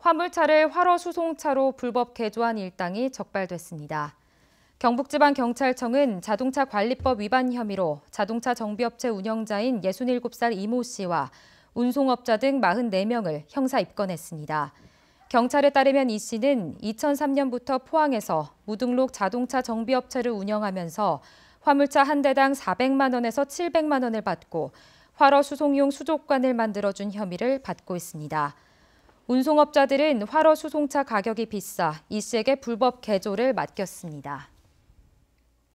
화물차를 활어 수송차로 불법 개조한 일당이 적발됐습니다. 경북지방경찰청은 자동차 관리법 위반 혐의로 자동차 정비업체 운영자인 67살 이모 씨와 운송업자 등 44명을 형사 입건했습니다. 경찰에 따르면 이 씨는 2003년부터 포항에서 무등록 자동차 정비업체를 운영하면서 화물차 한 대당 400만 원에서 700만 원을 받고 활어 수송용 수족관을 만들어준 혐의를 받고 있습니다. 운송업자들은 활어 수송차 가격이 비싸 이씨에게 불법 개조를 맡겼습니다.